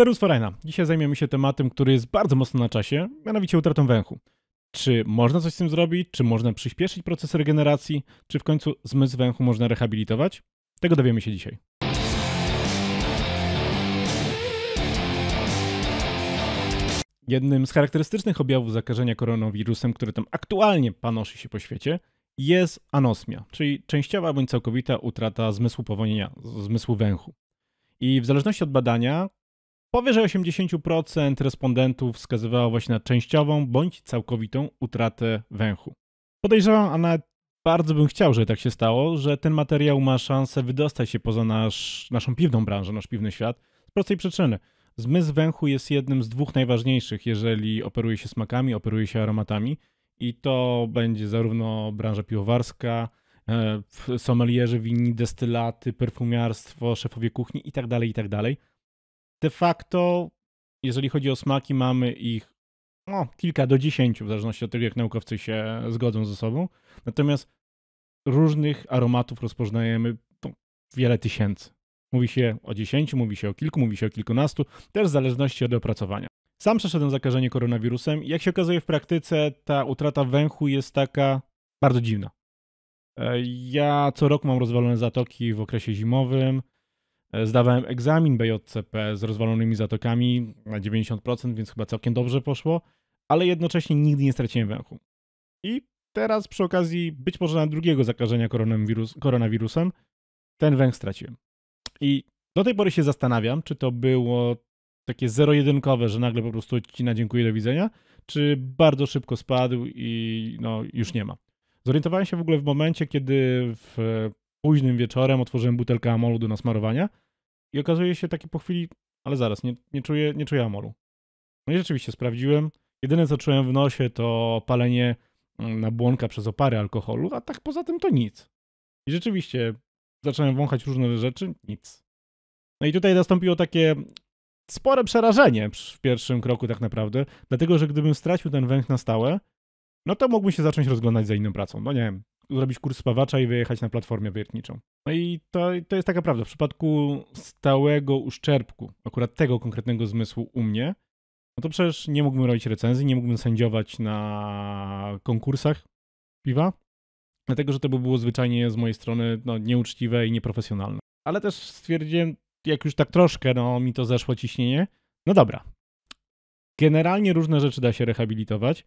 Serus Farajna. Dzisiaj zajmiemy się tematem, który jest bardzo mocno na czasie, mianowicie utratą węchu. Czy można coś z tym zrobić? Czy można przyspieszyć proces regeneracji? Czy w końcu zmysł węchu można rehabilitować? Tego dowiemy się dzisiaj. Jednym z charakterystycznych objawów zakażenia koronawirusem, który tam aktualnie panoszy się po świecie, jest anosmia, czyli częściowa bądź całkowita utrata zmysłu powonienia, zmysłu węchu. I w zależności od badania, Powyżej 80% respondentów wskazywało właśnie na częściową bądź całkowitą utratę węchu. Podejrzewam, a nawet bardzo bym chciał, żeby tak się stało, że ten materiał ma szansę wydostać się poza nasz, naszą piwną branżę, nasz piwny świat, z prostej przyczyny. Zmysł węchu jest jednym z dwóch najważniejszych, jeżeli operuje się smakami, operuje się aromatami i to będzie zarówno branża piwowarska, e, sommelierzy wini, destylaty, perfumiarstwo, szefowie kuchni itd., tak itd. Tak de facto, jeżeli chodzi o smaki, mamy ich no, kilka do dziesięciu, w zależności od tego, jak naukowcy się zgodzą ze sobą. Natomiast różnych aromatów rozpoznajemy no, wiele tysięcy. Mówi się o dziesięciu, mówi się o kilku, mówi się o kilkunastu, też w zależności od opracowania. Sam przeszedłem zakażenie koronawirusem i jak się okazuje w praktyce ta utrata węchu jest taka bardzo dziwna. E, ja co rok mam rozwalone zatoki w okresie zimowym, E, zdawałem egzamin BJCP z rozwalonymi zatokami na 90%, więc chyba całkiem dobrze poszło, ale jednocześnie nigdy nie straciłem węchu. I teraz przy okazji być może na drugiego zakażenia koronawirus, koronawirusem ten węch straciłem. I do tej pory się zastanawiam, czy to było takie zero-jedynkowe, że nagle po prostu odcina dziękuję, do widzenia, czy bardzo szybko spadł i no już nie ma. Zorientowałem się w ogóle w momencie, kiedy w późnym wieczorem otworzyłem butelkę amolu do nasmarowania i okazuje się taki po chwili, ale zaraz, nie, nie, czuję, nie czuję amolu. No i rzeczywiście sprawdziłem. Jedyne co czułem w nosie to palenie mm, na błonka przez opary alkoholu, a tak poza tym to nic. I rzeczywiście zacząłem wąchać różne rzeczy, nic. No i tutaj nastąpiło takie spore przerażenie w pierwszym kroku tak naprawdę, dlatego że gdybym stracił ten węch na stałe, no to mógłbym się zacząć rozglądać za inną pracą. No nie wiem, zrobić kurs spawacza i wyjechać na platformę wiertniczą. No i to, to jest taka prawda. W przypadku stałego uszczerbku, akurat tego konkretnego zmysłu u mnie, no to przecież nie mógłbym robić recenzji, nie mógłbym sędziować na konkursach piwa, dlatego że to by było zwyczajnie z mojej strony no, nieuczciwe i nieprofesjonalne. Ale też stwierdziłem, jak już tak troszkę, no mi to zeszło ciśnienie, no dobra. Generalnie różne rzeczy da się rehabilitować,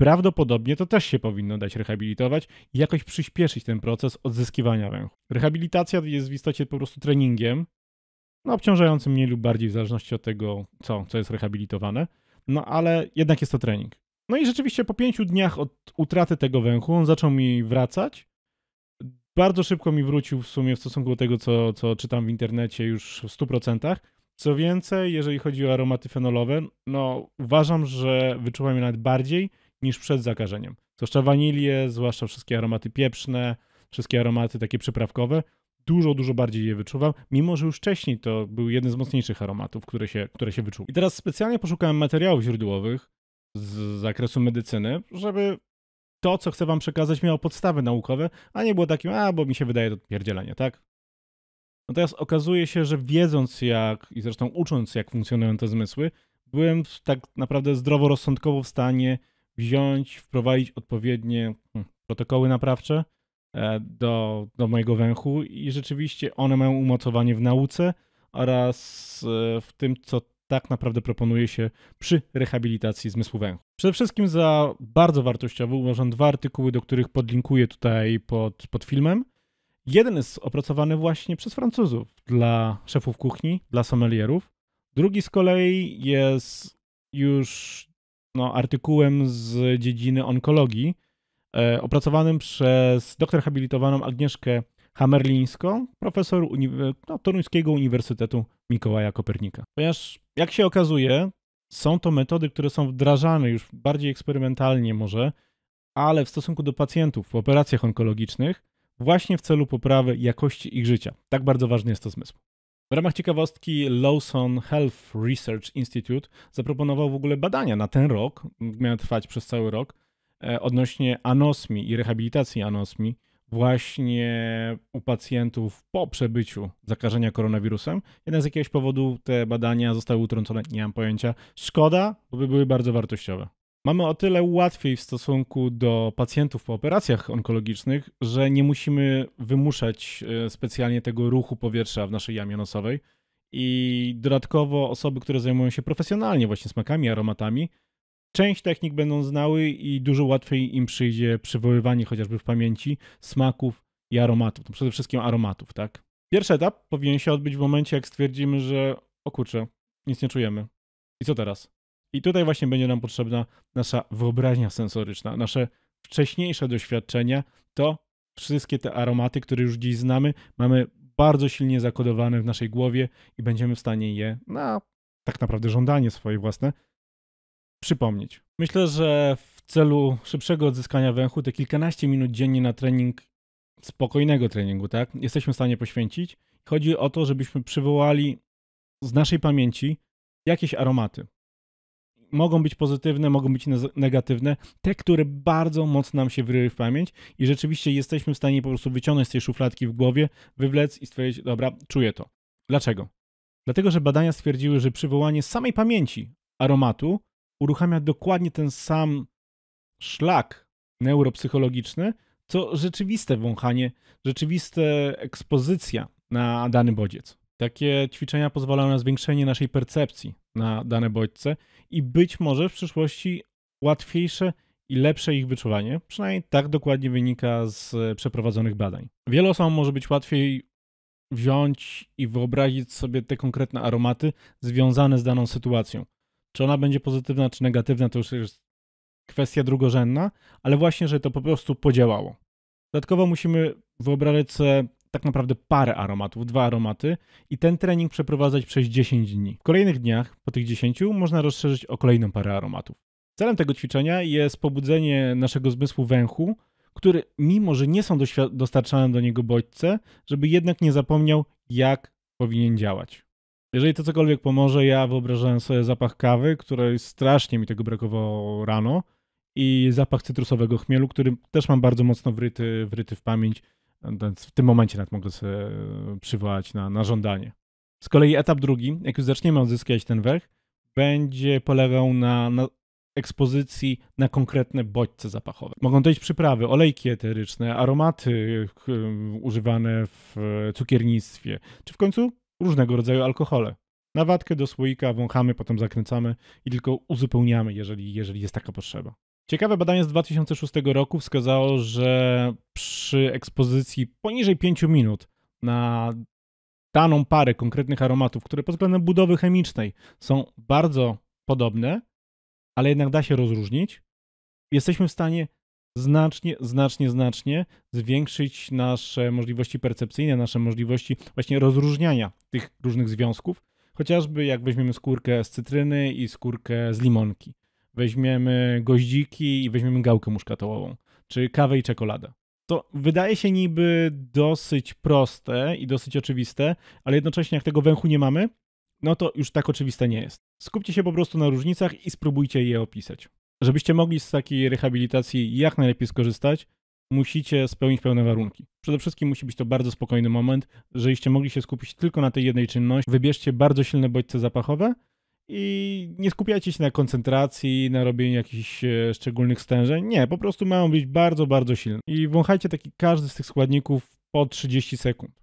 Prawdopodobnie to też się powinno dać rehabilitować i jakoś przyspieszyć ten proces odzyskiwania węchu. Rehabilitacja jest w istocie po prostu treningiem, no obciążającym mniej lub bardziej w zależności od tego, co, co jest rehabilitowane, no ale jednak jest to trening. No i rzeczywiście po pięciu dniach od utraty tego węchu on zaczął mi wracać. Bardzo szybko mi wrócił w sumie w stosunku do tego, co, co czytam w internecie już w 100%. Co więcej, jeżeli chodzi o aromaty fenolowe, no uważam, że wyczuwam je nawet bardziej niż przed zakażeniem. Zwłaszcza wanilię, zwłaszcza wszystkie aromaty pieprzne, wszystkie aromaty takie przyprawkowe. Dużo, dużo bardziej je wyczuwam, mimo że już wcześniej to był jeden z mocniejszych aromatów, które się, które się wyczuł. I teraz specjalnie poszukałem materiałów źródłowych z zakresu medycyny, żeby to, co chcę wam przekazać, miało podstawy naukowe, a nie było takim, a bo mi się wydaje to pierdzielenie, tak? Natomiast okazuje się, że wiedząc jak i zresztą ucząc, jak funkcjonują te zmysły, byłem tak naprawdę zdroworozsądkowo w stanie wziąć, wprowadzić odpowiednie hmm, protokoły naprawcze e, do, do mojego węchu i rzeczywiście one mają umocowanie w nauce oraz e, w tym, co tak naprawdę proponuje się przy rehabilitacji zmysłu węchu. Przede wszystkim za bardzo wartościowe uważam dwa artykuły, do których podlinkuję tutaj pod, pod filmem. Jeden jest opracowany właśnie przez Francuzów dla szefów kuchni, dla sommelierów. Drugi z kolei jest już no, artykułem z dziedziny onkologii, e, opracowanym przez doktor habilitowaną Agnieszkę Hamerlińską, profesor uni no, Toruńskiego Uniwersytetu Mikołaja Kopernika. Ponieważ, jak się okazuje, są to metody, które są wdrażane już bardziej eksperymentalnie może, ale w stosunku do pacjentów w operacjach onkologicznych, właśnie w celu poprawy jakości ich życia. Tak bardzo ważny jest to zmysł. W ramach ciekawostki Lawson Health Research Institute zaproponował w ogóle badania na ten rok, miały trwać przez cały rok, e, odnośnie anosmi i rehabilitacji anosmi właśnie u pacjentów po przebyciu zakażenia koronawirusem. Jednak z jakiegoś powodu te badania zostały utrącone, nie mam pojęcia. Szkoda, bo by były bardzo wartościowe mamy o tyle łatwiej w stosunku do pacjentów po operacjach onkologicznych, że nie musimy wymuszać e, specjalnie tego ruchu powietrza w naszej jamie nosowej. I dodatkowo osoby, które zajmują się profesjonalnie właśnie smakami, aromatami, część technik będą znały i dużo łatwiej im przyjdzie przywoływanie chociażby w pamięci smaków i aromatów. No przede wszystkim aromatów, tak? Pierwszy etap powinien się odbyć w momencie, jak stwierdzimy, że o kurczę, nic nie czujemy. I co teraz? I tutaj właśnie będzie nam potrzebna nasza wyobraźnia sensoryczna, nasze wcześniejsze doświadczenia, to wszystkie te aromaty, które już dziś znamy, mamy bardzo silnie zakodowane w naszej głowie i będziemy w stanie je na tak naprawdę żądanie swoje własne przypomnieć. Myślę, że w celu szybszego odzyskania węchu te kilkanaście minut dziennie na trening spokojnego treningu, tak? Jesteśmy w stanie poświęcić. Chodzi o to, żebyśmy przywołali z naszej pamięci jakieś aromaty mogą być pozytywne, mogą być negatywne, te, które bardzo mocno nam się wryły w pamięć i rzeczywiście jesteśmy w stanie po prostu wyciągnąć z tej szufladki w głowie, wywlec i stwierdzić, dobra, czuję to. Dlaczego? Dlatego, że badania stwierdziły, że przywołanie samej pamięci aromatu uruchamia dokładnie ten sam szlak neuropsychologiczny, co rzeczywiste wąchanie, rzeczywiste ekspozycja na dany bodziec. Takie ćwiczenia pozwalają na zwiększenie naszej percepcji na dane bodźce i być może w przyszłości łatwiejsze i lepsze ich wyczuwanie, przynajmniej tak dokładnie wynika z e, przeprowadzonych badań. Wielu osobom może być łatwiej wziąć i wyobrazić sobie te konkretne aromaty związane z daną sytuacją. Czy ona będzie pozytywna, czy negatywna, to już jest kwestia drugorzędna, ale właśnie, że to po prostu podziałało. Dodatkowo musimy wyobrazić sobie tak naprawdę parę aromatów, dwa aromaty i ten trening przeprowadzać przez 10 dni. W kolejnych dniach, po tych 10, można rozszerzyć o kolejną parę aromatów. Celem tego ćwiczenia jest pobudzenie naszego zmysłu węchu, który mimo, że nie są dostarczane do niego bodźce, żeby jednak nie zapomniał, jak powinien działać. Jeżeli to cokolwiek pomoże, ja wyobrażałem sobie zapach kawy, której strasznie mi tego brakowało rano, i zapach cytrusowego chmielu, który też mam bardzo mocno wryty, wryty w pamięć w tym momencie nawet mogę sobie e, przywołać na, na żądanie. Z kolei etap drugi, jak już zaczniemy odzyskiwać ten wech, będzie polegał na, na ekspozycji na konkretne bodźce zapachowe. Mogą to być przyprawy, olejki eteryczne, aromaty e, używane w e, cukiernictwie, czy w końcu różnego rodzaju alkohole. Na do słoika wąchamy, potem zakręcamy i tylko uzupełniamy, jeżeli, jeżeli jest taka potrzeba. Ciekawe badanie z 2006 roku wskazało, że przy ekspozycji poniżej 5 minut na daną parę konkretnych aromatów, które pod względem budowy chemicznej są bardzo podobne, ale jednak da się rozróżnić, jesteśmy w stanie znacznie, znacznie, znacznie zwiększyć nasze możliwości percepcyjne, nasze możliwości właśnie rozróżniania tych różnych związków, chociażby jak weźmiemy skórkę z cytryny i skórkę z limonki weźmiemy goździki i weźmiemy gałkę muszkatołową, czy kawę i czekoladę. To wydaje się niby dosyć proste i dosyć oczywiste, ale jednocześnie jak tego węchu nie mamy, no to już tak oczywiste nie jest. Skupcie się po prostu na różnicach i spróbujcie je opisać. Żebyście mogli z takiej rehabilitacji jak najlepiej skorzystać, musicie spełnić pełne warunki. Przede wszystkim musi być to bardzo spokojny moment, żebyście mogli się skupić tylko na tej jednej czynności. Wybierzcie bardzo silne bodźce zapachowe, i nie skupiajcie się na koncentracji, na robieniu jakichś e, szczególnych stężeń. Nie, po prostu mają być bardzo, bardzo silne. I wąchajcie taki każdy z tych składników po 30 sekund.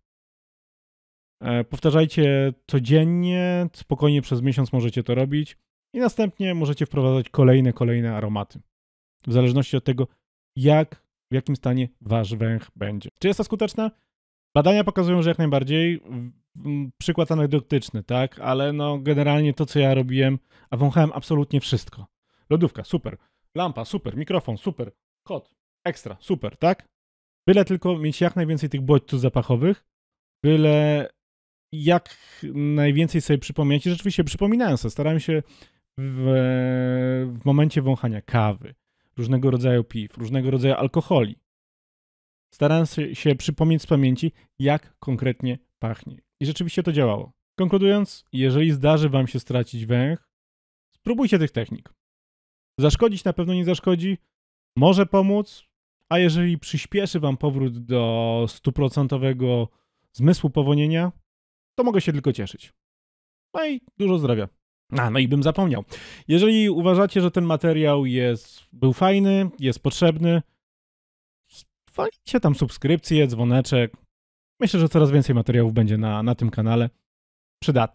E, powtarzajcie codziennie, spokojnie przez miesiąc możecie to robić i następnie możecie wprowadzać kolejne, kolejne aromaty. W zależności od tego, jak, w jakim stanie wasz węch będzie. Czy jest to skuteczne? Badania pokazują, że jak najbardziej. Przykład anegdotyczny, tak, ale no generalnie to, co ja robiłem, a wąchałem absolutnie wszystko. Lodówka, super. Lampa, super. Mikrofon, super. Kot, ekstra, super, tak? Byle tylko mieć jak najwięcej tych bodźców zapachowych, byle jak najwięcej sobie przypomnieć. I rzeczywiście przypominałem sobie, starałem się w, w momencie wąchania kawy, różnego rodzaju piw, różnego rodzaju alkoholi, Starałem się przypomnieć z pamięci, jak konkretnie pachnie. I rzeczywiście to działało. Konkludując, jeżeli zdarzy Wam się stracić węch, spróbujcie tych technik. Zaszkodzić na pewno nie zaszkodzi, może pomóc, a jeżeli przyspieszy Wam powrót do stuprocentowego zmysłu powonienia, to mogę się tylko cieszyć. No i dużo zdrowia. A, no i bym zapomniał. Jeżeli uważacie, że ten materiał jest, był fajny, jest potrzebny, Walnijcie tam subskrypcję, dzwoneczek. Myślę, że coraz więcej materiałów będzie na, na tym kanale przydatnych.